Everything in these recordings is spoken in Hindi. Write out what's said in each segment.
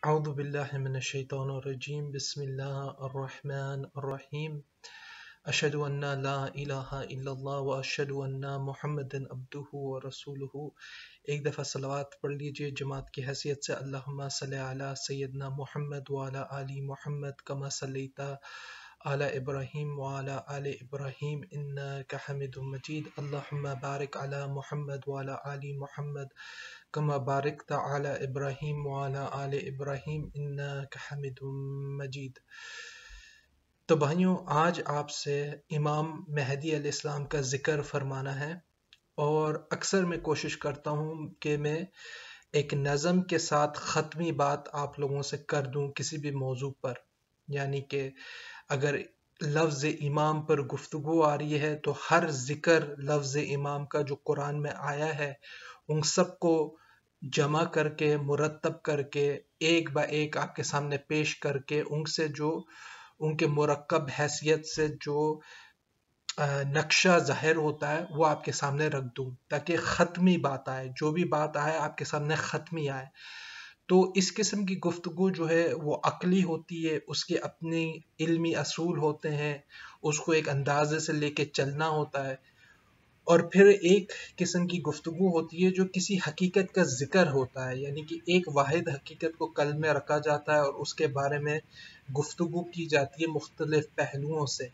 أعوذ بالله من الشيطان الرجيم بسم الله الرحمن الرحيم أشهد أن لا إله إلا الله وأشهد أن محمد عبده ورسوله एक दफ़ा सलवात पढ़ लीजिए जमात की हैसियत से अल्लाह सल अला सैदना मोहम्मद वाला आली मोहम्मद कमा सलीता आला इब्राहिम वाला आल इब्राहिम इन्ना का हमिद मजीद अल्लाह बारक अला मोहम्मद वाला आली मोहम्मद كما باركت على إبراهيم وعلى آل إبراهيم إنك حميد مجيد तो भाइयों आज आपसे इमाम महदी इस्लाम का ज़िक्र फरमाना है और अक्सर मैं कोशिश करता हूँ कि मैं एक नज़म के साथ ख़त्मी बात आप लोगों से कर दूँ किसी भी मौजू पर यानी कि अगर लफ्ज़ इमाम पर गुफ्तु आ रही है तो हर ज़िक्र लफ्ज़ इमाम का जो कुरान में आया है उन सब को जमा करके मुरतब करके एक बा एक आपके सामने पेश करके उनसे जो उनके मरकब हैसियत से जो नक्शा ज़ाहिर होता है वो आपके सामने रख दूँ ताकि ख़त्मी बात आए जो भी बात आए आपके सामने ख़त्मी आए तो इस किस्म की गुफ्तु जो है वो अकली होती है उसके अपने इल्मी असूल होते हैं उसको एक अंदाजे से लेके चलना होता है और फिर एक किस्म की गुफ्तु होती है जो किसी हकीकत का जिक्र होता है यानी कि एक वाद हकीकत को कल में रखा जाता है और उसके बारे में गुफ्तु की जाती है मुख्तलिफ पहलुओं से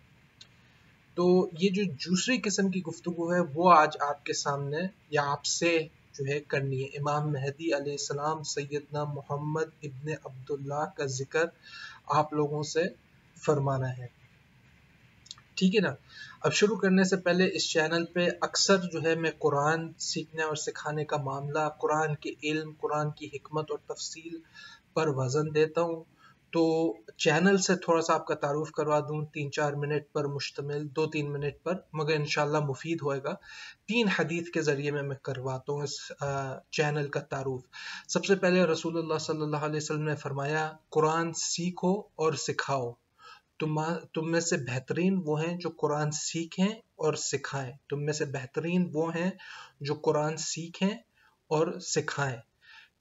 तो ये जो दूसरी किस्म की गुफ्तु है वो आज आपके सामने या आपसे जो है करनी है इमाम महदी आसमाम सैदना मोहम्मद इबन अब्दुल्ला का जिक्र आप लोगों से फरमाना है ठीक है ना अब शुरू करने से पहले इस चैनल पे अक्सर जो है मैं कुरान सीखने और सिखाने का मामला कुरान के इल्म कुरान की हमत और तफसील पर वज़न देता हूँ तो चैनल से थोड़ा सा आपका तारुफ करवा दूँ तीन चार मिनट पर मुश्तमिल दो तीन मिनट पर मगर इन मुफीद होएगा तीन हदीथ के ज़रिए मैं मैं करवाता हूँ इस चैनल का तारुफ सबसे पहले रसूल सल्ला वसम ने फरमाया कुरान सीखो और सिखाओ तुम तुम में से बेहतरीन वो हैं जो कुरान सीखें और सिखाएं तुम में से बेहतरीन वो हैं जो कुरान सीखें और सिखाएं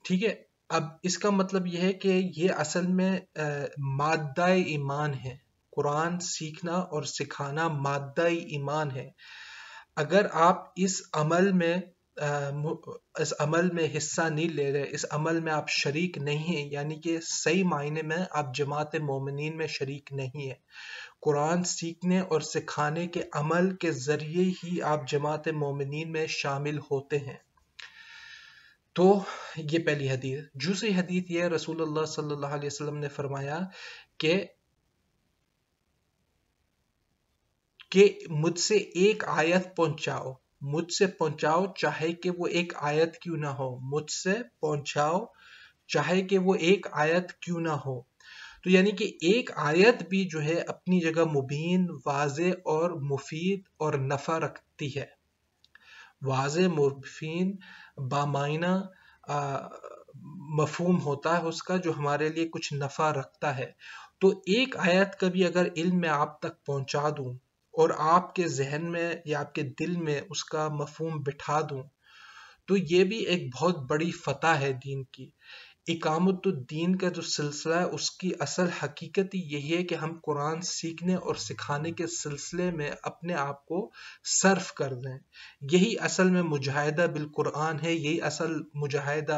ठीक है अब इसका मतलब यह है कि ये असल में मादा ईमान है कुरान सीखना और सिखाना मादा ईमान है अगर आप इस अमल में इस अमल में हिस्सा नहीं ले रहे इस अमल में आप शरीक नहीं हैं यानी कि सही मायने में आप जमात मोमिन में शरीक नहीं है कुरान सीखने और सिखाने के अमल के ज़रिए ही आप जमात मोमिन में शामिल होते हैं तो ये पहली हदीत दूसरी हदीत यह रसूल सल्लल्लाहु अलैहि वसल्लम ने फरमाया कि कि मुझसे एक आयत पहुंचाओ मुझसे पहुंचाओ चाहे कि वो एक आयत क्यों ना हो मुझसे पहुंचाओ चाहे कि वो एक आयत क्यों ना हो तो यानी कि एक आयत भी जो है अपनी जगह मुबीन वाज और मुफीद और नफ़ा रखती है वाज मुफीन बामाइना मफहम होता है उसका जो हमारे लिए कुछ नफ़ा रखता है तो एक आयत का भी अगर इल्म मैं आप तक पहुंचा दूं और आपके जहन में या आपके दिल में उसका मफहम बिठा दूं तो ये भी एक बहुत बड़ी फतह है दीन की इकामतुद्दीन का जो सिलसिला है उसकी असल हकीकत ही यही है कि हम कुरान सीखने और सिखाने के सिलसिले में अपने आप को सर्फ कर दें यही असल में मुजाहिदा बिल कुरान है यही असल मुजाहिदा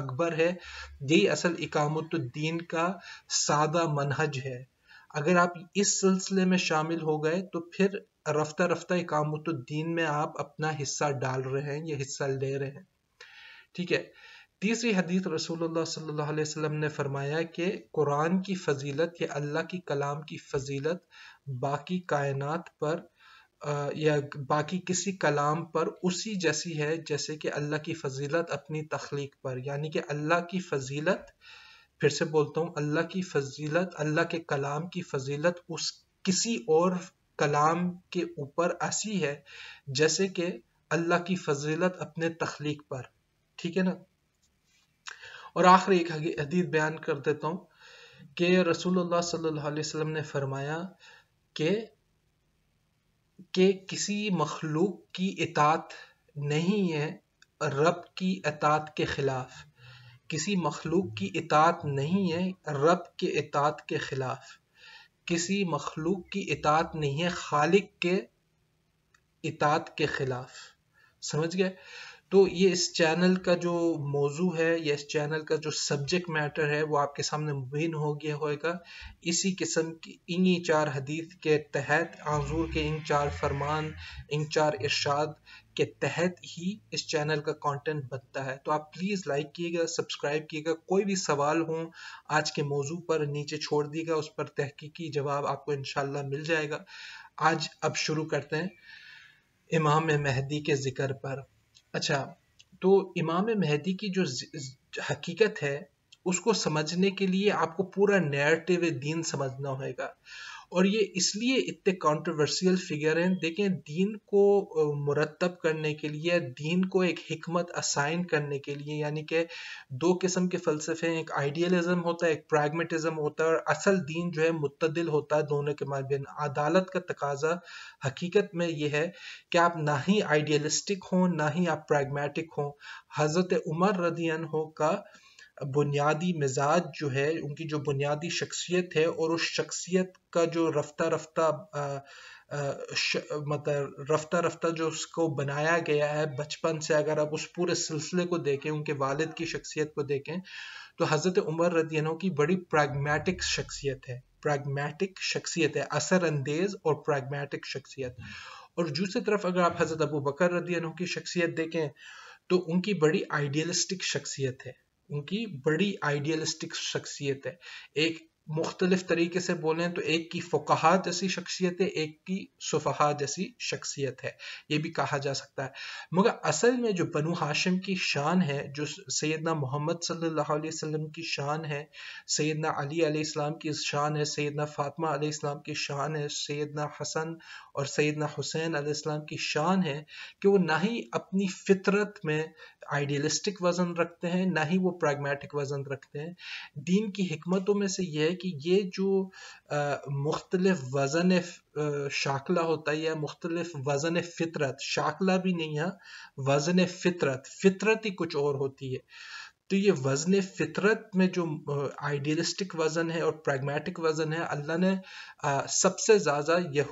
अकबर है यही असल इकामतुद्दीन का सादा मनहज है अगर आप इस सिलसिले में शामिल हो गए तो फिर रफ्ता रफ्ता दीन में आप अपना हिस्सा डाल रहे हैं या हिस्सा ले रहे हैं ठीक है तीसरी हदीत रसूलुल्लाह सल्लल्लाहु अलैहि वसल्लम ने फरमाया कि कुरान की फजीलत या अल्लाह की कलाम की फजीलत बाकी कायनात पर या बाकी किसी कलाम पर उसी जैसी है जैसे कि अल्लाह की फजीलत अपनी तख्लीक पर यानी कि अल्लाह की फजीलत फिर से बोलता हूँ अल्लाह की फजीलत अल्लाह के कलाम की फजीलत उस किसी और कलाम के ऊपर ऐसी है जैसे कि अल्लाह की फजीलत अपने तख्लीक पर ठीक है ना और आखिर एक हदीत बयान कर देता हूँ कि रसूलुल्लाह सल्लल्लाहु अलैहि वसल्लम ने फरमाया कि कि किसी मखलूक की इतात नहीं है रब की अतात के खिलाफ किसी मखलूक की इतात नहीं है रब के इतात के खिलाफ किसी मखलूक की इतात नहीं है खालिक के इतात के खिलाफ समझ गए तो ये इस चैनल का जो मौजू है या इस चैनल का जो सब्जेक्ट मैटर है वो आपके सामने मुबिन हो गया होगा इसी किस्म की इन्हीं चार हदीस के तहत आजूर के इन चार फरमान इन चार इरशाद के तहत ही इस चैनल का कंटेंट बनता है तो आप प्लीज़ लाइक किएगा सब्सक्राइब किएगा कोई भी सवाल हो आज के मौजू पर नीचे छोड़ दीगा उस पर तहकीकी जवाब आपको इन मिल जाएगा आज अब शुरू करते हैं इमाम महदी के ज़िक्र पर अच्छा तो इमाम मेहदी की जो हकीकत है उसको समझने के लिए आपको पूरा नैरेटिव दीन समझना होगा और ये इसलिए इतने कॉन्ट्रोवर्सियल फिगर हैं देखें दीन को मुरतब करने के लिए दीन को एक हमत असाइन करने के लिए यानी कि दो किस्म के फ़लसफे हैं एक आइडियलिज्म होता है एक प्रैग्मेटिज्म होता है और असल दीन जो है मुतदिल होता है दोनों के माबेन अदालत का तकाजा हकीकत में यह है कि आप ना ही आइडियलिस्टिक हों ना ही आप प्रागमेटिक हों हज़रत उमर रदीन हो का बुनियादी मिजाज जो है उनकी जो बुनियादी शख्सियत है और उस शख्सियत का जो रफ्ता रफ्ता मतलब रफ्ता रफ्ता जो उसको बनाया गया है बचपन से अगर आप उस पूरे सिलसिले को देखें उनके वालिद की शख्सियत को देखें तो हज़रत उमर रदियनों की बड़ी प्रैग्मेटिक शख्सियत है प्रैग्मेटिक शख्सियत है असर अंदेज और प्रैग्मेटिक शख्सियत और दूसरी तरफ अगर आप हज़रत अबू बकर रदियनों की शख्सियत देखें तो उनकी बड़ी आइडियलिस्टिक शख्सियत है उनकी बड़ी आइडियलिस्टिक शख्सियत है एक मुख्तलिफ तरीके से बोलें तो एक की फ़ुकाहा जैसी शख्सियत है एक की सुफहा जैसी शख्सियत है ये भी कहा जा सकता है मगर असल में जो बनु हाशिम की शान है जो सैदना मोहम्मद सल्लल्लाहु अलैहि वसल्लम की शान है सैदना अली इस्लाम की शान है सैदना फ़ातिमा इस्लाम की शान है सैदना हसन और सैदना हुसैन इस्लाम की शान है कि वो ना ही अपनी फितरत में आइडियलिस्टिक वजन रखते हैं ना ही वो प्रैग्मेटिक वजन रखते हैं दीन की हमतों में से ये है कि ये जो मुख्तलिफ वजन शाकला होता है या मुख्तलिफ़ वजन फितरत शाकला भी नहीं है वजन फितरत फितरत ही कुछ और होती है तो ये वजन फितरत में जो आइडियलिस्टिक वजन है और प्रैग्मेटिक वजन है अल्लाह ने सबसे ज़्यादा यह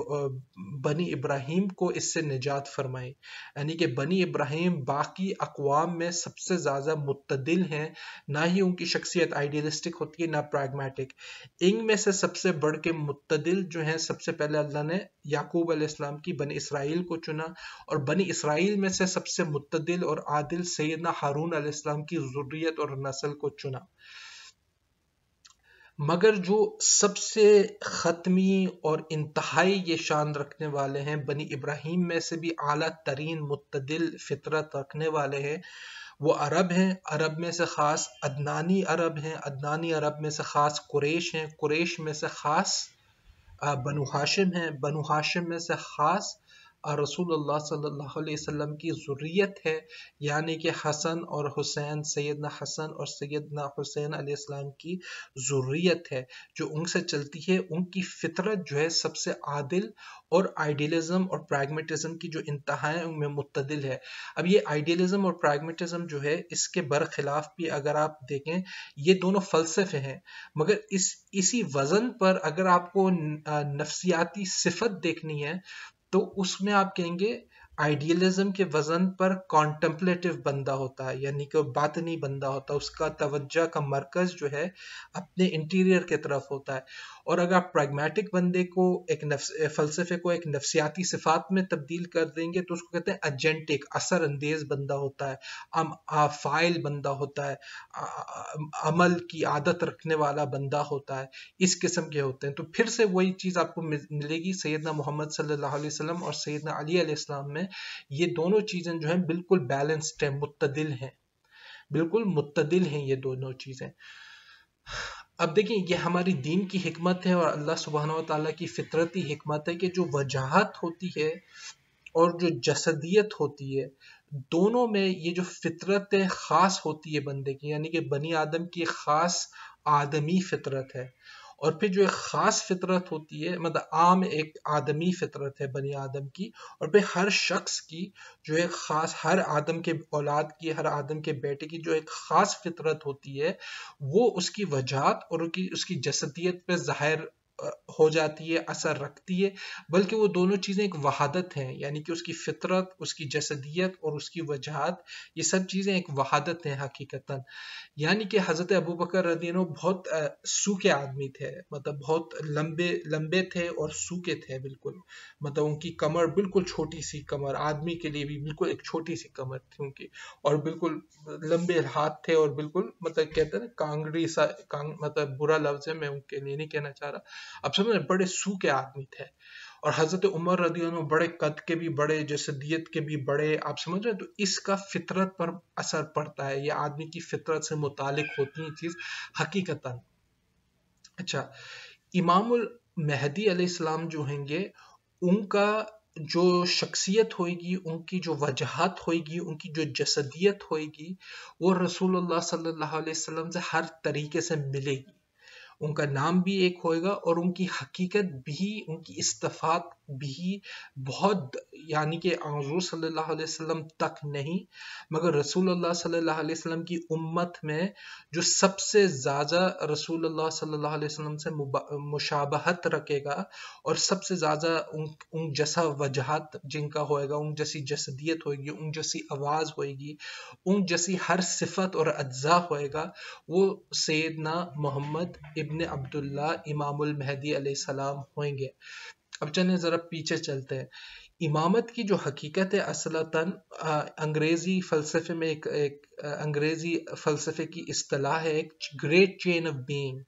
बनी इब्राहिम को इससे निजात फरमाई यानी कि बनी इब्राहिम बाकी अकवाम में सबसे ज़्यादा मुतदिल हैं ना ही उनकी शख्सियत आइडियलिस्टिक होती है ना प्रैग्मेटिक इन में से सबसे बढ़ के मुतदिल जो है सबसे पहले अल्लाह ने याकूब अलैहिस्सलाम की बनी इसराइल को चुना और बनी इसराइल में से सबसे मुतदिल और आदिल सैदना हारून अलैहिस्सलाम की ज़ुर्रियत और नस्ल को चुना मगर जो सबसे ख़त्मी और इंतहाई ये शान रखने वाले हैं बनी इब्राहिम में से भी आला तरीन मुतदिल फितरत रखने वाले हैं वो अरब हैं अरब में से ख़ास अदनानी अरब हैं अदनानी अरब में से ख़ास कुरेश हैं कुरेश में से ख़ास बनु uh, हाशिम हैं बनु हाशिम में से ख़ास रसूल सल्लल्लाहु अलैहि वसल्लम की ज़ुर्रियत है यानी कि हसन और हुसैन सैदना हसन और सैदना हुसैन अलैहिस्सलाम की ज़ुर्रियत है जो उनसे चलती है उनकी फितरत जो है सबसे आदिल और आइडियलिज्म और प्रैग्मेटिज्म की जो इंतहाएं उनमें मुतदिल है अब ये आइडियलिज्म और प्रैग्मेटिज्म जो है इसके बरखिलाफ भी अगर आप देखें ये दोनों फलसफे हैं मगर इस इसी वजन पर अगर आपको नफसियाती सिफत देखनी है तो उसमें आप कहेंगे आइडियलिज्म के वजन पर कॉन्टम्पलेटिव बंदा होता है यानी कि बात नहीं बंदा होता उसका तवज्जा का मरकज जो है अपने इंटीरियर के तरफ होता है और अगर आप प्रैग्मेटिक बंदे को एक फलसफे को एक नफसियाती सिफात में तब्दील कर देंगे तो उसको कहते हैं एजेंटिक असर अंदेज बंदा होता है अम फाइल बंदा होता है आ, अमल की आदत रखने वाला बंदा होता है इस किस्म के होते हैं तो फिर से वही चीज़ आपको मिलेगी सैदना मोहम्मद सल्लाम और सैदना अली में ये दोनों चीज़ें जो हैं बिल्कुल बैलेंस्ड हैं मुतदिल हैं बिल्कुल मुतदिल हैं ये दोनों चीज़ें अब देखिए ये हमारी दीन की हमत है और अल्लाह सुबहाना तला की फितरती हमत है कि जो वजाहत होती है और जो जसदियत होती है दोनों में ये जो फितरत ख़ास होती है बंदे की यानी कि बनी आदम की ख़ास आदमी फितरत है और फिर जो एक ख़ास फितरत होती है मतलब आम एक आदमी फितरत है बनी आदम की और फिर हर शख्स की जो एक ख़ास हर आदम के औलाद की हर आदम के बेटे की जो एक ख़ास फितरत होती है वो उसकी वजात और उसकी उसकी जसदियत पे ज़ाहिर हो जाती है असर रखती है बल्कि वो दोनों चीज़ें एक वहादत हैं यानी कि उसकी फितरत उसकी जसदियत और उसकी वजहत ये सब चीज़ें एक वहादत हैं हकीकता यानी कि हज़रत अबू बकर रदीनो बहुत सूखे आदमी थे मतलब बहुत लंबे लंबे थे और सूखे थे बिल्कुल मतलब उनकी कमर बिल्कुल छोटी सी कमर आदमी के लिए भी बिल्कुल एक छोटी सी कमर थी उनकी और बिल्कुल लंबे हाथ थे और बिल्कुल मतलब कहते हैं ना कांगड़ी सा कांग मतलब बुरा लफ्ज है मैं उनके लिए नहीं कहना चाह रहा अब समझ बड़े सू के आदमी थे और हज़रत उमर रदी बड़े कद के भी बड़े जसदियत के भी बड़े आप समझ रहे तो इसका फितरत पर असर पड़ता है ये आदमी की फितरत से मुतालिक होती है चीज़ हकीकता अच्छा इमामुल मेहदी अलैहिस्सलाम जो होंगे उनका जो शख्सियत होगी उनकी जो वजहत होएगी उनकी जो जसदियत होगी वो रसूल सल्लाम से हर तरीके से मिलेगी उनका नाम भी एक होएगा और उनकी हकीकत भी उनकी इस्तफात भी बहुत यानी कि आजू सल्लल्लाहु अलैहि वसल्लम तक नहीं मगर अल्लाह सल्लल्लाहु अलैहि वसल्लम की उम्मत में जो सबसे ज़्यादा अल्लाह सल्लल्लाहु अलैहि वसल्लम से मुशाबहत रखेगा और सबसे ज़्यादा उन जैसा वजहत जिनका होएगा उन जैसी जसदियत होएगी उन जैसी आवाज़ होएगी उन जैसी हर सिफत और अज्जा होएगा वो सैदना मोहम्मद इबन अब्दुल्ला इमामुल महदी सलाम होंगे अब चलें ज़रा पीछे चलते हैं इमामत की जो हकीकत है असलतन अंग्रेज़ी फ़लसफ़े में एक, एक अंग्रेज़ी फ़लसफ़े की असलाह है एक ग्रेट चेन ऑफ बीइंग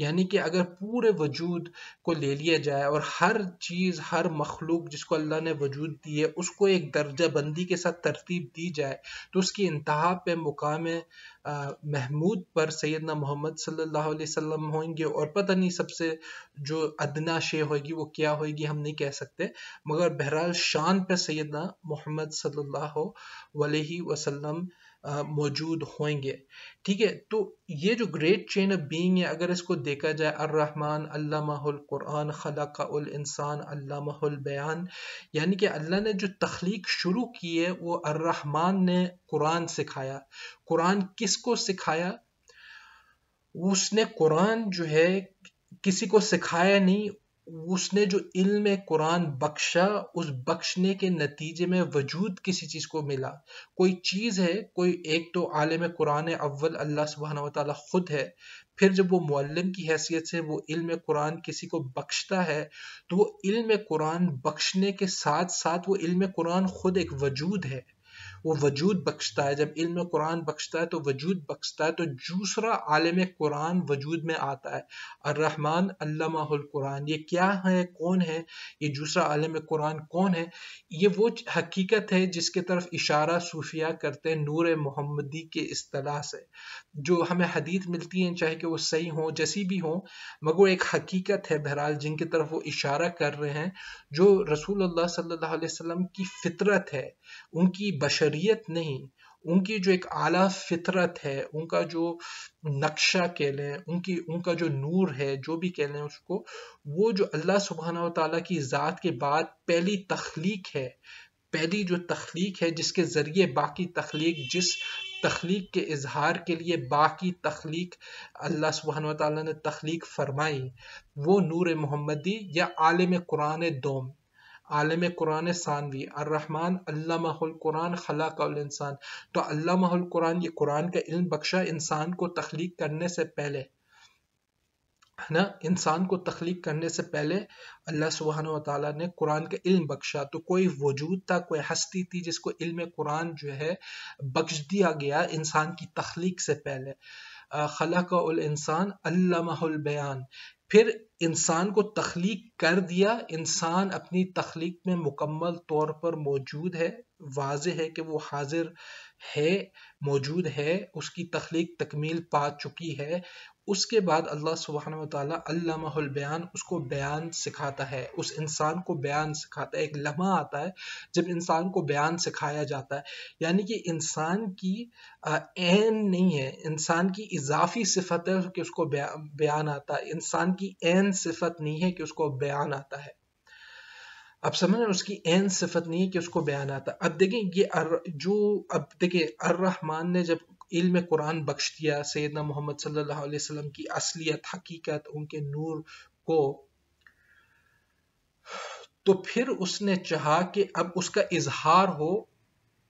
यानी कि अगर पूरे वजूद को ले लिया जाए और हर चीज़ हर मखलूक जिसको अल्लाह ने वजूद दी है उसको एक दर्जा बंदी के साथ तरतीब दी जाए तो उसकी इंतहा पे मुकाम महमूद पर सैदना मोहम्मद सल्लल्लाहु अलैहि वसल्लम होंगे और पता नहीं सबसे जो अदना शे होगी वो क्या होगी हम नहीं कह सकते मगर बहरहाल शान पर सैदना मोहम्मद सल्लल्लाहु अलैहि वसल्लम मौजूद होंगे ठीक है तो ये जो ग्रेट चेन ऑफ बीइंग है अगर इसको देखा जाए अर्रहमान अल्लाहुलकुरान खलकाउल इंसान बयान यानी कि अल्लाह ने जो तख्लीक शुरू की है वो अर्रहमान ने कुरान सिखाया कुरान किसको सिखाया उसने कुरान जो है किसी को सिखाया नहीं उसने जो इल्म कुरान बख्शा उस बख्शने के नतीजे में वजूद किसी चीज़ को मिला कोई चीज़ है कोई एक तो आलम कुरान अव्वल अल्लाह सुबहाना वाली खुद है फिर जब वो मुल्म की हैसियत से वो इल्म कुरान किसी को बख्शता है तो वो इल्म कुरान बख्शने के साथ साथ वो इल्म कुरान खुद एक वजूद है वो वजूद बख्शता है जब इल्म कुरान बख्शता है तो वजूद बख्शता है तो दूसरा आलम कुरान वजूद में आता है और रहमान कुरान ये क्या है कौन है ये दूसरा आलम कुरान कौन है ये वो हकीकत है जिसके तरफ इशारा सूफिया करते हैं नूर मोहम्मदी के अतलाह से जो हमें हदीत मिलती हैं चाहे कि वो सही हो जैसी भी हो मगर एक हकीकत है बहरहाल जिनकी तरफ वो इशारा कर रहे हैं जो रसूल सल्लल्लाहु अलैहि वसल्लम की फितरत है उनकी बशरियत नहीं उनकी जो एक आला फितरत है उनका जो नक्शा कह लें उनकी उनका जो नूर है जो भी कह लें उसको वो जो अल्लाह सुबहाना तला की ज़ात के बाद पहली तख्लीक है पहली जो तख्लीक है जिसके ज़रिए बाकी तख्लीक जिस तख्लीक के इजहार के लिए बाकी तख्लीक अल्लाह सुबहान तख्लीक फरमाई वो नूर मोहम्मदी या आलम कुरान दोम आलम कुरान सानवी अर्रहमान अल्लाहुलकुरान खलाकान तो अल्लाहुलकुरान ये कुरान का इल्म बख्शा इंसान को तख्लीक करने से पहले है ना इंसान को तख्लीक करने से पहले अल्लाह सुबहान ताला ने कुरान का इल्म बख्शा तो कोई वजूद था कोई हस्ती थी जिसको इल्म कुरान जो है बख्श दिया गया इंसान की तख्लीक से पहले खला का इंसान अल्लाह बयान फिर इंसान को तख्लीक कर दिया इंसान अपनी तख्लीक में मुकम्मल तौर पर मौजूद है वाज है कि वो हाजिर है मौजूद है उसकी तख्लीक तकमील पा चुकी है उसके बाद अल्लाह सुबहान तल्लाहुल उसको बयान सिखाता है उस इंसान को बयान सिखाता है एक लम्हा आता है जब इंसान को बयान सिखाया जाता है यानी कि इंसान की एन नहीं है इंसान की इजाफी सिफत है कि उसको बयान आता है इंसान की एन सिफत नहीं है कि उसको बयान आता है अब समझ रहे उसकी एन सिफत नहीं है कि उसको बयान आता अब देखें ये अर, जो अब देखें अर्रहमान ने जब इल्म कुरान बख्श दिया सैदना मोहम्मद सल्लल्लाहु अलैहि वसल्लम की असलियत हकीकत उनके नूर को तो फिर उसने चाहा कि अब उसका इजहार हो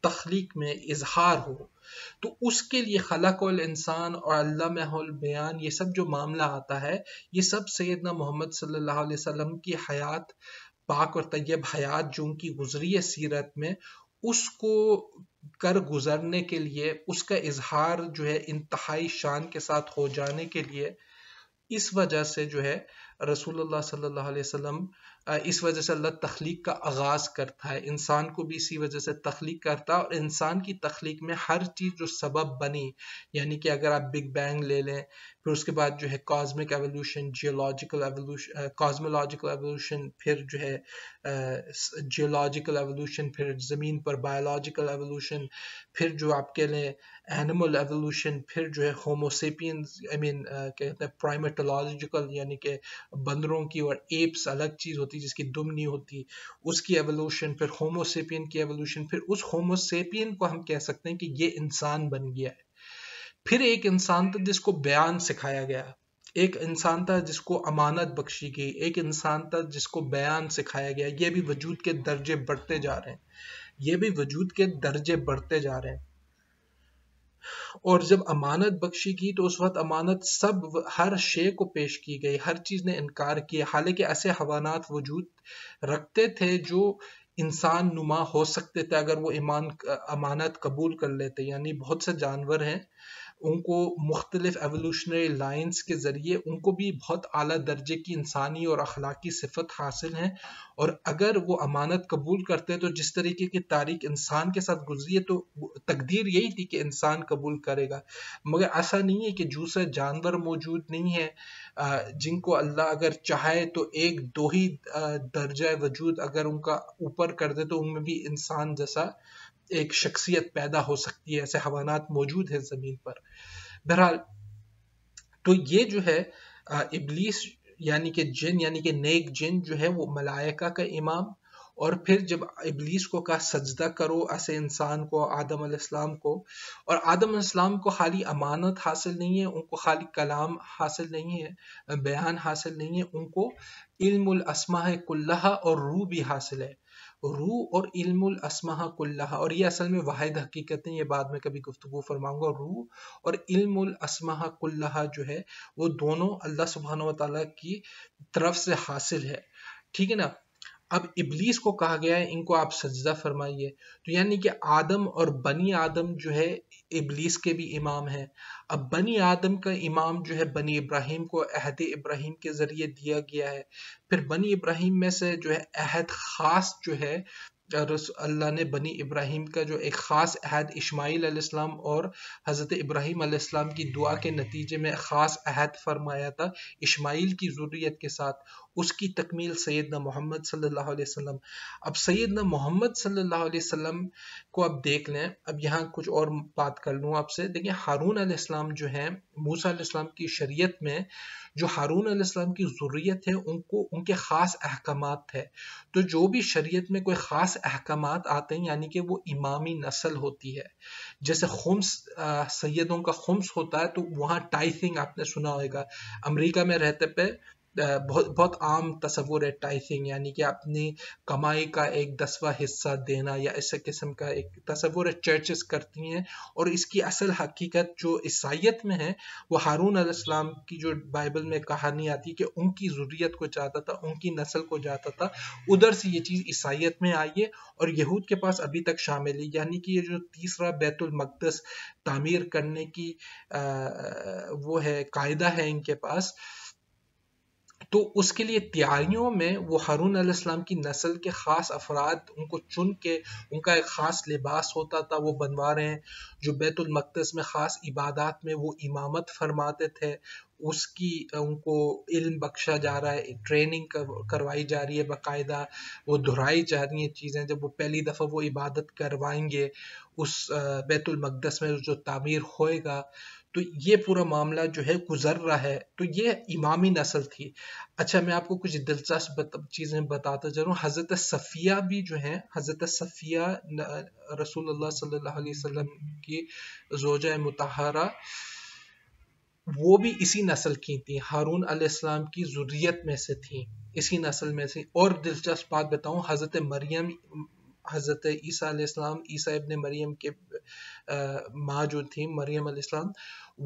तख्लीक में इजहार हो तो उसके लिए खलक इंसान और अल्लाह बयान ये सब जो मामला आता है ये सब सैदना मोहम्मद सल्लल्लाहु अलैहि वसल्लम की हयात पाक और तैयब हयात जो उनकी गुजरी है सीरत में उसको कर गुजरने के लिए उसका इजहार जो है इंतहाई शान के साथ हो जाने के लिए इस वजह से जो है रसूलुल्लाह सल्लल्लाहु अलैहि वसल्लम इस वजह से अल्लाह तख्लीक का आगाज़ करता है इंसान को भी इसी वजह से तख्लीक करता है और इंसान की तख्लीक में हर चीज़ जो सबब बनी यानी कि अगर आप बिग बैंग ले लें फिर उसके बाद जो है cosmic evolution geological evolution cosmological evolution फिर जो है जियोलॉजिकल एवोल्यूशन फिर ज़मीन पर बायोलॉजिकल एवोल्यूशन फिर जो आप कह लें एनिमल एवोल्यूशन फिर जो है होमोसेपियंस आई मीन कहते हैं प्राइमेटोलॉजिकल यानी कि बंदरों की और एप्स अलग चीज़ होती जिसकी दुम नहीं होती उसकी एवोल्यूशन फिर होमोसेपियन की एवोल्यूशन फिर उस होमोसेपियन को हम कह सकते हैं कि ये इंसान बन गया है फिर एक इंसान था जिसको बयान सिखाया गया एक इंसान था जिसको अमानत बख्शी गई एक इंसान था जिसको बयान सिखाया गया ये भी वजूद के दर्जे बढ़ते जा रहे हैं ये भी वजूद के दर्जे बढ़ते जा रहे हैं और जब अमानत बख्शी की तो उस वक्त अमानत सब हर शे को पेश की गई हर चीज़ ने इनकार किया हालांकि ऐसे हवानात वजूद रखते थे जो इंसान नुमा हो सकते थे अगर वो ईमान अमानत कबूल कर लेते यानी बहुत से जानवर हैं उनको मुख्तलिफ एवोल्यूशनरी लाइन्स के ज़रिए उनको भी बहुत अली दर्जे की इंसानी और अखलाकी सिफत हासिल हैं और अगर वो अमानत कबूल करते तो जिस तरीके की तारीख इंसान के साथ गुजरी है तो तकदीर यही थी कि इंसान कबूल करेगा मगर ऐसा नहीं है कि जूसर जानवर मौजूद नहीं है जिनको अल्लाह अगर चाहे तो एक दो ही दर्जा वजूद अगर उनका ऊपर कर दे तो उनमें भी इंसान जैसा एक शख्सियत पैदा हो सकती है ऐसे हवानात मौजूद हैं ज़मीन पर बहरहाल तो ये जो है इबलीस यानी कि जिन यानी कि नेक जिन जो है वो मलायका का इमाम और फिर जब इबलीस को कहा सजदा करो ऐसे इंसान को आदम अलैहिस्सलाम को और आदम अलैहिस्सलाम को खाली अमानत हासिल नहीं है उनको खाली कलाम हासिल नहीं है बयान हासिल नहीं है उनको इल्मुल असमा कुल्ला और रू भी हासिल है रू और इल्मुल असमा और ये असल में वाहिद हकीकत है ये बाद में कभी गुफ्तु फरमाऊंगा रू और इल्मुल असमा जो है वो दोनों अल्लाह सुबहान तला की तरफ से हासिल है ठीक है ना अब इबलीस को कहा गया है इनको आप सजदा फरमाइए तो यानी कि आदम और बनी आदम जो है इबलीस के भी इमाम हैं अब बनी आदम का इमाम जो है बनी इब्राहिम को अहद इब्राहिम के ज़रिए दिया गया है फिर बनी इब्राहिम में से जो है अहद ख़ास जो है अल्लाह ने बनी इब्राहिम का जो एक ख़ास अहद इसमाइल अलैहिस्सलाम और हज़रत इब्राहिम अलैहिस्सलाम की दुआ के नतीजे में ख़ास अहद फरमाया था इस्माईल की जरूरत के साथ उसकी तकमील सैदना मोहम्मद सल्लल्लाहु अलैहि वसल्लम अब सैदना मोहम्मद सल्लल्लाहु अलैहि वसल्लम को आप देख लें अब यहाँ कुछ और बात कर लूँ आपसे देखिए हारून इस्लाम जो है मूसा की शरीय में जो हारून आलाम की ज़रूरत है उनको उनके ख़ास अहकाम थे तो जो भी शरीय में कोई ख़ास अहकाम आते हैं यानी कि वो इमामी नस्ल होती है जैसे खुम्स सैदों का खुम्स होता है तो वहाँ टाइथिंग आपने सुना होगा अमरीका में रहते पे बहुत बहुत आम तस्वूर है टाइथिंग यानी कि अपनी कमाई का एक दसवा हिस्सा देना या इस किस्म का एक तस्वूर है चर्चेस करती हैं और इसकी असल हकीकत जो ईसाइत में है वो हारून अलैहिस्सलाम की जो बाइबल में कहानी आती है कि उनकी ज़रूरीत को जाता था उनकी नस्ल को जाता था उधर से ये चीज़ ईसाइत में आई है और यहूद के पास अभी तक शामिल है यानी कि ये जो तीसरा बैतुलमकदस तामीर करने की आ, वो है कायदा है इनके पास तो उसके लिए तैयारियों में वो हारून अलैहिस्सलाम की नस्ल के ख़ास अफराद उनको चुन के उनका एक ख़ास लिबास होता था वो बनवा रहे हैं जो बैतुलमक़दस में ख़ास इबादत में वो इमामत फरमाते थे उसकी उनको इल्म बख्शा जा रहा है ट्रेनिंग करवाई जा रही है बाकायदा वो दोहराई जा रही हैं चीज़ें जब वो पहली दफ़ा वो इबादत करवाएंगे उस बैतुलमक़दस में जो तामीर होएगा तो ये पूरा मामला जो है गुजर रहा है तो ये इमामी नस्ल थी अच्छा मैं आपको कुछ दिलचस्प चीज़ें बताता जा रहा हूँ हज़रत सफ़िया भी जो है हज़रत सफ़िया रसूल सल्लल्लाहु अलैहि वसल्लम की जोजा मतहरा वो भी इसी नस्ल की थी हारून अलैहिस्सलाम की ज़ुर्रियत में से थी इसी नस्ल में से और दिलचस्प बात बताऊँ हज़रत मरियम हज़रत ईसा ईसा इबन मरियम के माँ जो थी मरियम अलैहिस्सलाम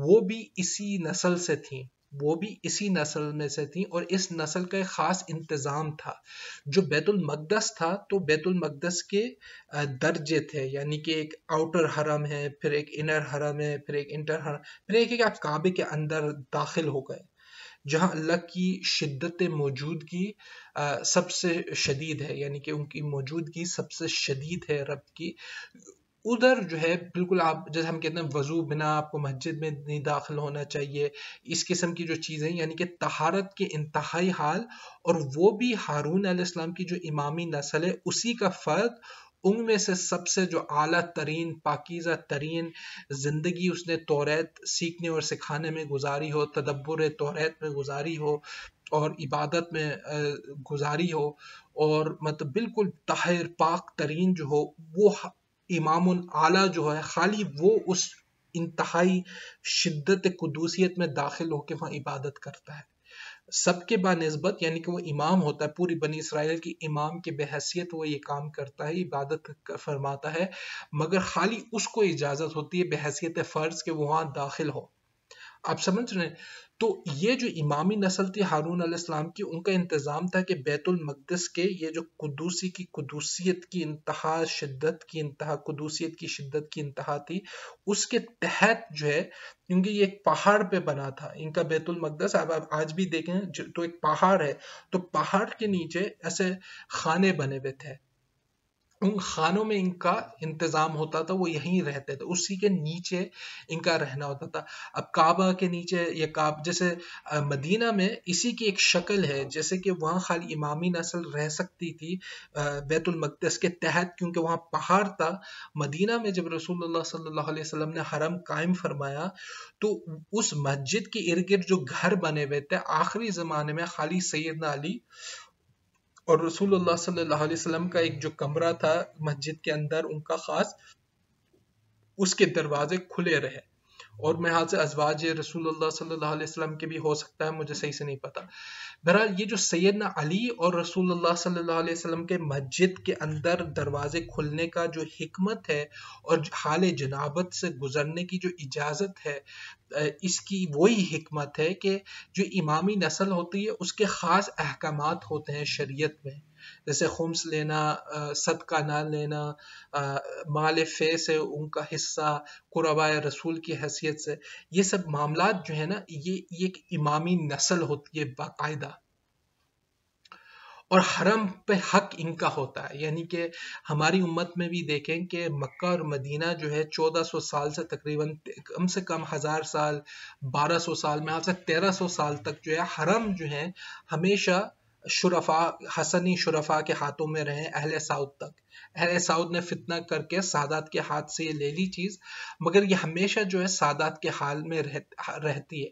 वो भी इसी नस्ल से थी वो भी इसी नस्ल में से थी और इस नस्ल का एक ख़ास इंतज़ाम था जो बैतुलमकदस था तो बैतुलमकदस के दर्जे थे यानी कि एक आउटर हरम है फिर एक इनर हरम है फिर एक इंटर हरम फिर एक, एक आप काबे के अंदर दाखिल हो गए जहाँ अल्लाह की शिद्दत मौजूदगी सबसे शदीद है यानी कि उनकी मौजूदगी सबसे शदीद है रब की उधर जो है बिल्कुल आप जैसे हम कहते हैं वजू बिना आपको मस्जिद में नहीं दाखिल होना चाहिए इस किस्म की जो चीज़ें यानी कि तहारत के इंतहाई हाल और वो भी हारून आसमाम की जो इमामी नस्ल है उसी का फ़र्द उनमें से सबसे जो आला तरीन पाकिज़ा तरीन ज़िंदगी उसने तोरेत सीखने और सिखाने में गुजारी हो तदब्बर तोरेत में गुजारी हो और इबादत में गुजारी हो और मतलब बिल्कुल ताहिर पाक तरीन जो हो वो इमाम आला जो है खाली वो उस इंतहाई शिद्दत कदूसियत में दाखिल होकर वहाँ इबादत करता है सबके बानस्बत यानी कि वो इमाम होता है पूरी बनी इसराइल की इमाम के बहसीत वो ये काम करता है इबादत फरमाता है मगर खाली उसको इजाज़त होती है बहसीत फ़र्ज़ के वहाँ दाखिल हो आप समझ रहे हैं तो ये जो इमामी नस्ल थी हारून अलैहिस्सलाम की उनका इंतज़ाम था कि बैतुल मकदस के ये जो कुदूसी की कुदूसियत की इंतहा शिद्दत की इंतहा कुदूसियत की शिद्दत की इंतहा थी उसके तहत जो है क्योंकि ये एक पहाड़ पे बना था इनका बैतुल मकदस अब आप आज भी देखें तो एक पहाड़ है तो पहाड़ के नीचे ऐसे खाने बने हुए थे उन खानों में इनका इंतजाम होता था वो यहीं रहते थे उसी के नीचे इनका रहना होता था अब काबा के नीचे या काब जैसे मदीना में इसी की एक शक्ल है जैसे कि वहाँ खाली इमामी नस्ल रह सकती थी बैतुल मकदस के तहत क्योंकि वहाँ पहाड़ था मदीना में जब रसूलुल्लाह सल्लल्लाहु अलैहि वसल्लम ने हरम कायम फरमाया तो उस मस्जिद के इर्द गिर्द जो घर बने हुए थे आखिरी ज़माने में खाली सैदना अली और रसूल सल्लल्लाहु अलैहि वसल्लम का एक जो कमरा था मस्जिद के अंदर उनका ख़ास उसके दरवाजे खुले रहे और मैं हाल से अजवाज रसूल सल्लाम वसल्लम के भी हो सकता है मुझे सही से नहीं पता बहरहाल ये जो सैदना अली और रसूल सल्लल्लाहु वसल्लम के मस्जिद के अंदर दरवाजे खुलने का जो हमत है और हाल जनाबत से गुजरने की जो इजाज़त है इसकी वही हमत है कि जो इमामी नस्ल होती है उसके ख़ास अहकाम होते हैं शरीय में जैसे खुम्स लेना सदका ना लेना माल फे से उनका हिस्सा कुरबा रसूल की हैसियत से ये सब मामला जो है ना ये एक इमामी नस्ल होती है बाकायदा और हरम पे हक इनका होता है यानी कि हमारी उम्मत में भी देखें कि मक्का और मदीना जो है 1400 साल से तकरीबन कम से कम हज़ार साल 1200 साल में आपसे 1300 साल तक जो है हरम जो है हमेशा शुरफा हसनी शुरफा के हाथों में रहे अहल साउद तक अहल साउद ने फितना करके सादात के हाथ से ये ले ली चीज़ मगर ये हमेशा जो है सादात के हाल में रह, रहती है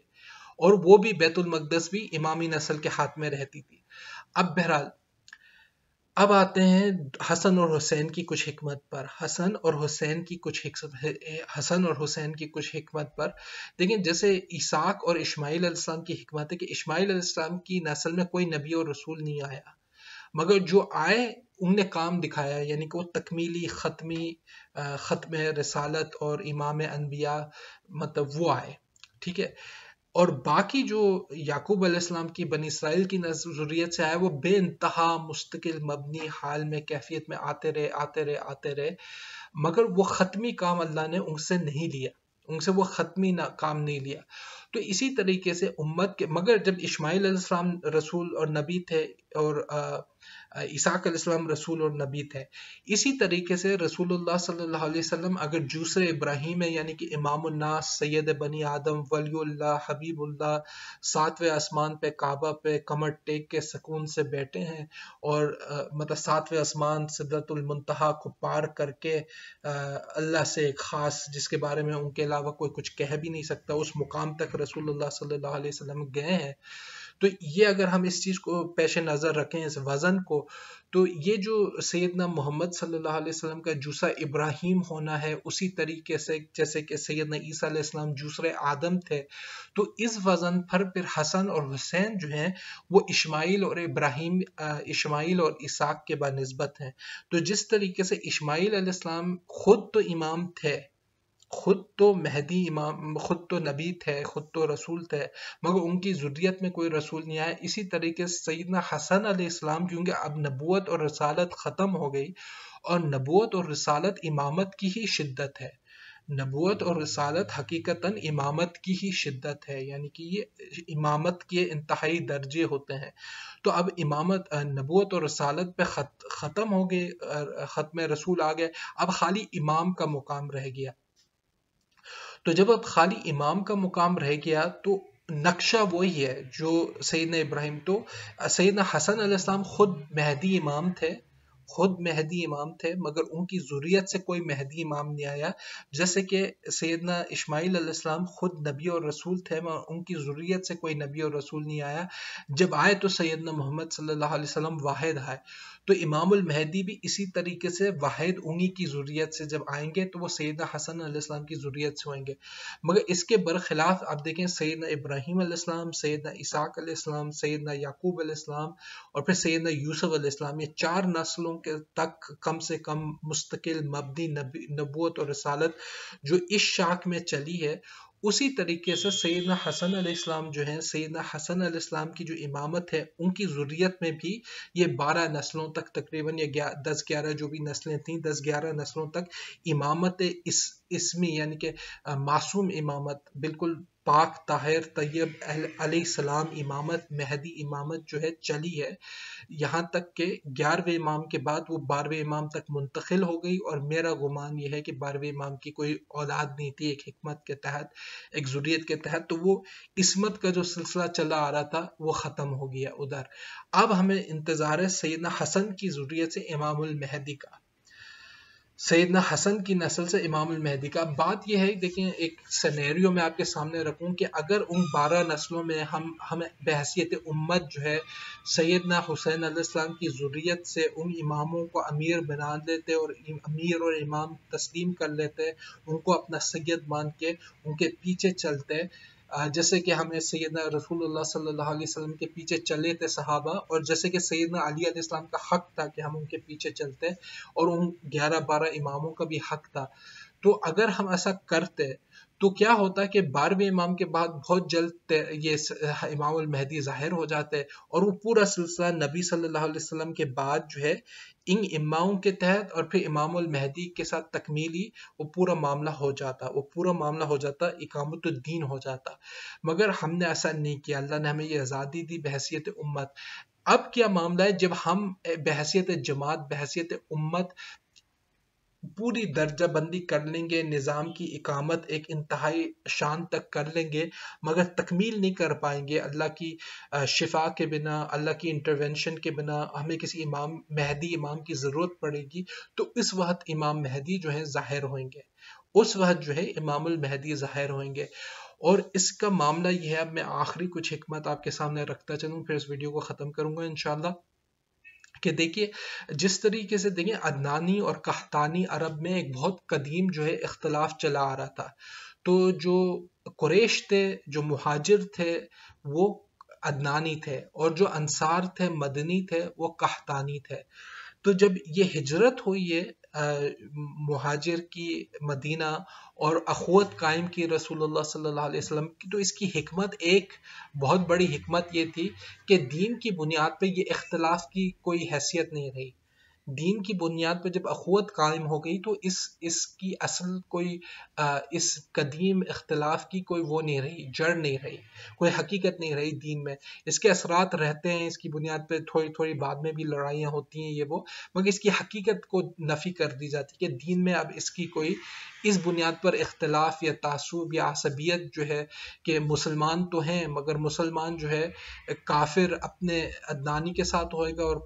और वो भी बैतुल मकदस भी इमामी नस्ल के हाथ में रहती थी अब बहरहाल अब आते हैं हसन और हुसैन की कुछ हमत पर हसन और हुसैन की कुछ हसन और हुसैन की कुछ हमत पर देखिए जैसे इसाक और इस्माईल इस्लाम की हमत है कि इस्माईल इस्लाम की नस्ल में कोई नबी और रसूल नहीं आया मगर जो आए उनने काम दिखाया यानी कि वो तकमीली ख़त्मी ख़त्म रसालत और इमाम अनबिया मतलब वो आए ठीक है और बाकी जो याकूब अलैहिस्सलाम की बन इसराइल की नजरियत से आया वो इंतहा मुस्तकिल मबनी हाल में कैफियत में आते रहे आते रहे आते रहे मगर वो ख़त्मी काम अल्लाह ने उनसे नहीं लिया उनसे वो ख़त्मी ना काम नहीं लिया तो इसी तरीके से उम्मत के मगर जब इस्माईल अलैहिस्सलाम रसूल और नबी थे और आ, ईसाक इस्लाम रसूल और नबी थे इसी तरीके से रसूलुल्लाह सल्लल्लाहु अलैहि वसल्लम अगर जूसरे इब्राहिम है यानी कि इमाम उन्नास बनी आदम वलील्ला हबीबुल्ला सातवें आसमान पे काबा पे कमर टेक के सकून से बैठे हैं और आ, मतलब सातवें आसमान सिद्दतुलमतहा को पार करके अल्लाह से एक ख़ास जिसके बारे में उनके अलावा कोई कुछ कह भी नहीं सकता उस मुकाम तक रसूल सल्ला अलैहि गए हैं तो ये अगर हम इस चीज़ को पेश नज़र रखें इस वज़न को तो ये जो सैदना मोहम्मद सल्लल्लाहु अलैहि वसल्लम का जूसा इब्राहिम होना है उसी तरीके से जैसे कि सैदना ईसा अलैहिस्सलाम जूसरे आदम थे तो इस वज़न पर फिर हसन और हुसैन जो हैं वो इस्माइल और इब्राहिम इस्माइल और इसाक के बनस्बत हैं तो जिस तरीके से इस्माइल अलैहिस्सलाम खुद तो इमाम थे खुद तो महदी इमाम खुद तो नबी थे खुद तो रसूल थे मगर उनकी ज़ुर्रियत में कोई रसूल नहीं आया इसी तरीके से सैदना हसन अलैहिस्सलाम क्योंकि अब नबूत और रसालत ख़त्म हो गई और नबूत और रसालत इमामत की ही शिद्दत है नबूत और रसालत हकीकता इमामत की ही शिद्दत है यानी कि ये इमामत के इंतहाई दर्जे होते हैं तो अब इमामत नबूत और रसालत पे ख़त्म हो गए ख़त्म रसूल आ गए अब खाली इमाम का मुकाम रह गया तो जब अब खाली इमाम का मुकाम रह गया तो नक्शा वही है जो सैद इब्राहिम तो सैद हसन अलैहिस्सलाम खुद मेहदी इमाम थे खुद मेहदी इमाम थे मगर उनकी ज़ुरियत से कोई मेहदी इमाम नहीं आया जैसे कि सैदना इस्माईल अलैहिस्सलाम खुद नबी और रसूल थे मगर उनकी ज़ुरियत से कोई नबी और रसूल नहीं आया जब आए तो सैदना मोहम्मद सल्लल्लाहु अलैहि वसल्लम वाहिद आए तो इमामुल महदी भी इसी तरीके से वाहिद उंगी की ज़रूरत से जब आएंगे तो वो सैद हसन आसमाम की ज़रूरत से होंगे मगर इसके बरखिलाफ आप देखें सैद इब्राहिम सैद सैदना इसाक आसमाम सैदना याकूब आसमाम और फिर सैदना यूसुफ आसमाम ये चार नस्लों के तक कम से कम मुस्तकिल मबदी नबूत और रसालत जो इस शाख में चली है उसी तरीके से सैदना हसन अलैहिस्सलाम जो हैं सैदना हसन अलैहिस्सलाम की जो इमामत है उनकी ज़ुर्रियत में भी ये बारह नस्लों तक तकरीबन या दस ग्यारह जो भी नस्लें थीं दस ग्यारह नस्लों तक इमामत इस इसमी यानी कि मासूम इमामत बिल्कुल पाक ताहिर तैयब सलाम इमामत मेहदी इमामत जो है चली है यहाँ तक के ग्यारहवें इमाम के बाद वो बारहवें इमाम तक मुंतकिल हो गई और मेरा गुमान यह है कि बारहवें इमाम की कोई औलाद नहीं थी एक हमत के तहत एक जुरीत के तहत तो वो इसमत का जो सिलसिला चला आ रहा था वो ख़त्म हो गया उधर अब हमें इंतज़ार है सैदा हसन की जुरियत से इमामुल महदी का सैदना हसन की नस्ल से इमाम महदी का बात यह है देखिए एक सनेरियो मैं आपके सामने रखूँ कि अगर उन बारह नस्लों में हम हमें बहसीत उम्मत जो है सैदना हुसैन आसमाम की ज़रूरीत से उन इमामों को अमीर बना लेते और अमीर और इमाम तस्लीम कर लेते उनको अपना सैद मान के उनके पीछे चलते जैसे कि हमें सैदना रसूल सल्लल्लाहु के पीछे चले थे सहाबा और जैसे कि सैदना अली अलीस्म का हक था कि हम उनके पीछे चलते और उन ग्यारह बारह इमामों का भी हक था तो अगर हम ऐसा करते तो क्या होता है कि बारहवें इमाम के बाद बहुत जल्द ये इमाम महदी जाहिर हो जाते हैं और वो पूरा सिलसिला नबी सल्लल्लाहु अलैहि वसल्लम के बाद जो है इन इमामों के तहत और फिर इमाम महदी के साथ तकमीली वो पूरा मामला हो जाता वो पूरा मामला हो जाता इकामतुद्दीन हो जाता मगर हमने ऐसा नहीं किया अल्लाह ने हमें ये आज़ादी दी बहसीत उम्मत अब क्या मामला है जब हम बहसीत जमात बहसीत उम्मत पूरी दर्जाबंदी कर लेंगे निज़ाम की इकामत एक इंतहाई शान तक कर लेंगे मगर तकमील नहीं कर पाएंगे अल्लाह की शिफा के बिना अल्लाह की इंटरवेंशन के बिना हमें किसी इमाम महदी इमाम की ज़रूरत पड़ेगी तो इस वक्त इमाम महदी जो है ज़ाहिर होंगे उस वक्त जो है इमामुल महदी ज़ाहिर होंगे और इसका मामला यह है अब मैं आखिरी कुछ हमत आपके सामने रखता चलूँ फिर इस वीडियो को ख़त्म करूँगा इन कि देखिए जिस तरीके से देखिए अदनानी और कहतानी अरब में एक बहुत कदीम जो है इख्तलाफ चला आ रहा था तो जो कुरेश थे जो मुहाजिर थे वो अदनानी थे और जो अंसार थे मदनी थे वो कहतानी थे तो जब ये हिजरत हुई है मुहाजिर की मदीना और अखवत कायम की रसूलुल्लाह सल्लल्लाहु अलैहि वसल्लम की तो इसकी हमत एक बहुत बड़ी हमत ये थी कि दीन की बुनियाद पे ये इख्तलाफ की कोई हैसियत नहीं रही दीन की बुनियाद पर जब अखवत कायम हो गई तो इस इसकी असल कोई आ, इस कदीम इख्तलाफ की कोई वो नहीं रही जड़ नहीं रही कोई हकीकत नहीं रही दीन में इसके असरात रहते हैं इसकी बुनियाद पर थोड़ी थोड़ी बाद में भी लड़ाइयाँ होती हैं ये वो मगर इसकी हकीकत को नफ़ी कर दी जाती है कि दीन में अब इसकी कोई इस बुनियाद पर इख्तलाफ या तसुब या असबियत जो है कि मुसलमान तो हैं मगर मुसलमान जो है काफिर अपने अदनानी के साथ होएगा और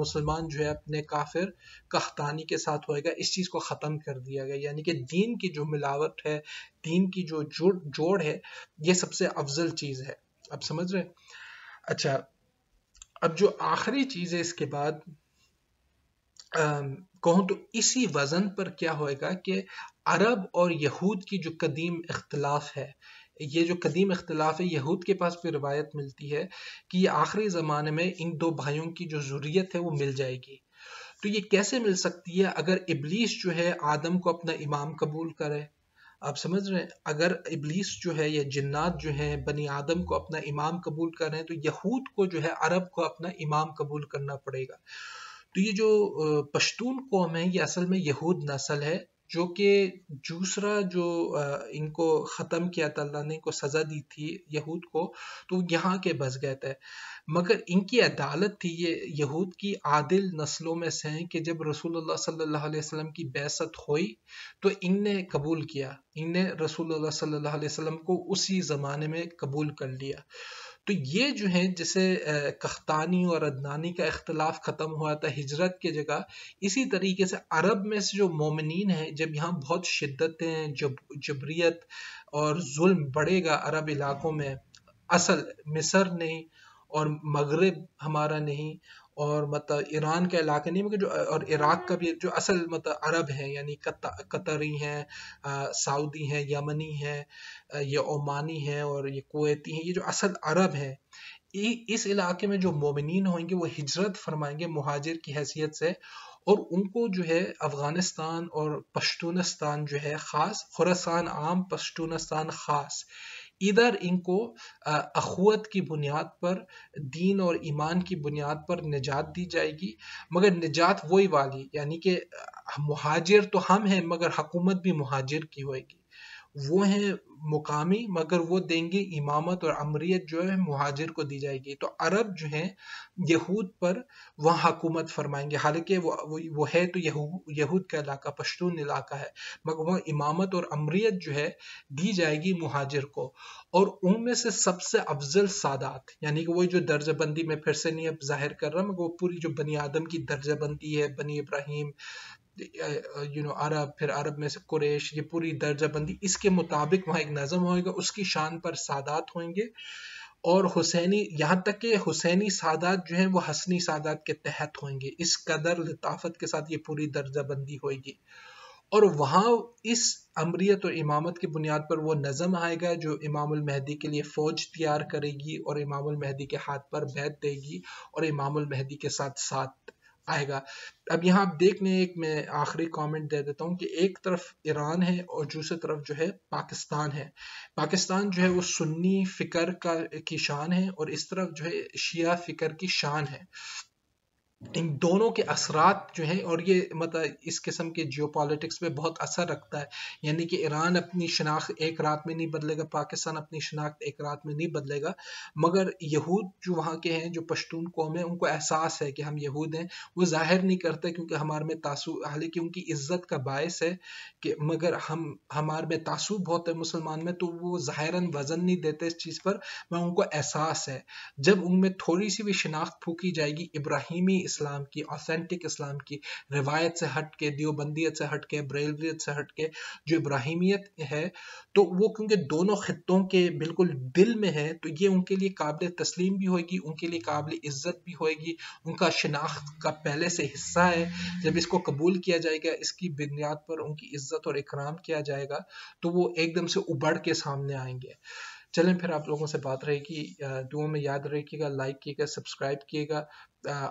मुसलमान जो है अपने का काफिर कहतानी के साथ होएगा इस चीज़ को ख़त्म कर दिया गया यानी कि दीन की जो मिलावट है दीन की जो जोड़ जोड़ है ये सबसे अफजल चीज़ है अब समझ रहे अच्छा अब जो आखिरी चीज़ है इसके बाद कहूँ तो इसी वज़न पर क्या होएगा कि अरब और यहूद की जो कदीम इख्तलाफ है ये जो कदीम इख्तलाफ है यहूद के पास भी रवायत मिलती है कि ये आखिरी ज़माने में इन दो भाइयों की जो जरूरीत है वो मिल जाएगी तो ये कैसे मिल सकती है अगर इबलीस जो है आदम को अपना इमाम कबूल करे आप समझ रहे हैं अगर इबलीस जो है या जिन्नात जो है बनी आदम को अपना इमाम कबूल कर रहे हैं तो यहूद को जो है अरब को अपना इमाम कबूल करना पड़ेगा तो ये जो पश्तून कौम है ये असल में यहूद नस्ल है जो कि दूसरा जो इनको ख़त्म किया तल्ला तो ने इनको सज़ा दी थी यहूद को तो यहाँ के बस गए थे मगर इनकी अदालत थी ये यहूद की आदिल नस्लों में से हैं कि जब रसूलुल्लाह सल्लल्लाहु अलैहि वसल्लम की बैसत हुई तो इनने कबूल किया इनने रसूलुल्लाह सल्लल्लाहु अलैहि वसल्लम को उसी ज़माने में कबूल कर लिया तो ये जो है जैसे कख्तानी और अदनानी का इख्तलाफ ख़त्म हुआ था हिजरत की जगह इसी तरीके से अरब में से जो मोमिन हैं जब यहाँ बहुत शिद्दतें जब जबरीत और जुल्म बढ़ेगा अरब इलाकों में असल मिसर नहीं और मगरब हमारा नहीं और मतलब ईरान का इलाका नहीं मगर जो और इराक का भी जो असल मतलब अरब है यानी कतरी हैं सऊदी हैं यमनी हैं ये ओमानी हैं और ये कुवैती हैं ये जो असल अरब हैं इस इलाके में जो मोमिन होंगे वो हिजरत फरमाएंगे महाजिर की हैसियत से और उनको जो है अफ़गानिस्तान और पश्तूनस्तान जो है ख़ास खुरसान आम पश्तूनस्तान ख़ास इधर इनको अखवत की बुनियाद पर दीन और ईमान की बुनियाद पर निजात दी जाएगी मगर निजात वही वाली यानी कि महाजिर तो हम हैं मगर हकूमत भी मुहाजिर की होएगी वो हैं मुकामी मगर वो देंगे इमामत और अमरीत जो है महाजिर को दी जाएगी तो अरब जो है यहूद पर वहाँ हकूमत फरमाएंगे हालांकि वो, वो वो है तो यहू, यहूद का इलाका पश्तून इलाका है मगर वह इमामत और अमरीत जो है दी जाएगी महाजिर को और उनमें से सबसे अफजल सादात यानी कि वही जो दर्जाबंदी में फिर से नहीं अब जाहिर कर रहा मगर वो पूरी जो बनी आदम की दर्जाबंदी है बनी इब्राहिम यू नो अरब फिर अरब में से कुरेश ये पूरी दर्जाबंदी इसके मुताबिक वहाँ एक नज़म होएगा उसकी शान पर सादात होंगे और हुसैनी यहाँ तक कि हुसैनी सादात जो है वो हसनी सादात के तहत होंगे इस कदर लताफत के साथ ये पूरी दर्जाबंदी होगी और वहाँ इस अमरीत और इमामत की बुनियाद पर वो नज़म आएगा जो इमामुल महदी के लिए फ़ौज तैयार करेगी और इमामुल महदी के हाथ पर बैत देगी और इमामुल महदी के साथ साथ आएगा अब यहाँ आप देख लें एक मैं आखिरी कमेंट दे देता हूँ कि एक तरफ ईरान है और दूसरी तरफ जो है पाकिस्तान है पाकिस्तान जो है वो सुन्नी फिकर का की शान है और इस तरफ जो है शिया फिकर की शान है इन दोनों के असरात जो हैं और ये मतलब इस किस्म के जियो पॉलिटिक्स पर बहुत असर रखता है यानी कि ईरान अपनी शनाख्त एक रात में नहीं बदलेगा पाकिस्तान अपनी शनाख्त एक रात में नहीं बदलेगा मगर यहूद जो वहाँ के हैं जो पश्तून कौम है उनको एहसास है कि हम यहूद हैं वो जाहिर नहीं करते क्योंकि हमारे में तासु हालांकि उनकी इज्जत का बायस है कि मगर हम हमारे में तासुब बहुत है मुसलमान में तो वो ज़ाहिरन वजन नहीं देते इस चीज़ पर मैं उनको एहसास है जब उनमें थोड़ी सी भी शनाख्त फूकी जाएगी इब्राहिमी इस्लाम की ऑथेंटिक इस्लाम की रिवायत से हट के दियोबंदियत से हट के ब्रेलवियत से हट के जो इब्राहिमियत है तो वो क्योंकि दोनों खत्ों के बिल्कुल दिल में है तो ये उनके लिए काबिल तस्लीम भी होगी उनके लिए काबिल इज्जत भी होगी उनका शनाख्त का पहले से हिस्सा है जब इसको कबूल किया जाएगा इसकी बुनियाद पर उनकी इज्जत और इकराम किया जाएगा तो वो एकदम से उबड़ के सामने आएंगे चलें फिर आप लोगों से बात रहेगी दुआ में याद रखिएगा लाइक कीजिएगा सब्सक्राइब कीजिएगा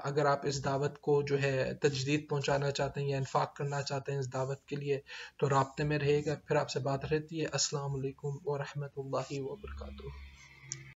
अगर आप इस दावत को जो है तजदीद पहुंचाना चाहते हैं या इन्फाक करना चाहते हैं इस दावत के लिए तो रबते में रहेगा फिर आपसे बात रहती है असलकम वरहमल वर्का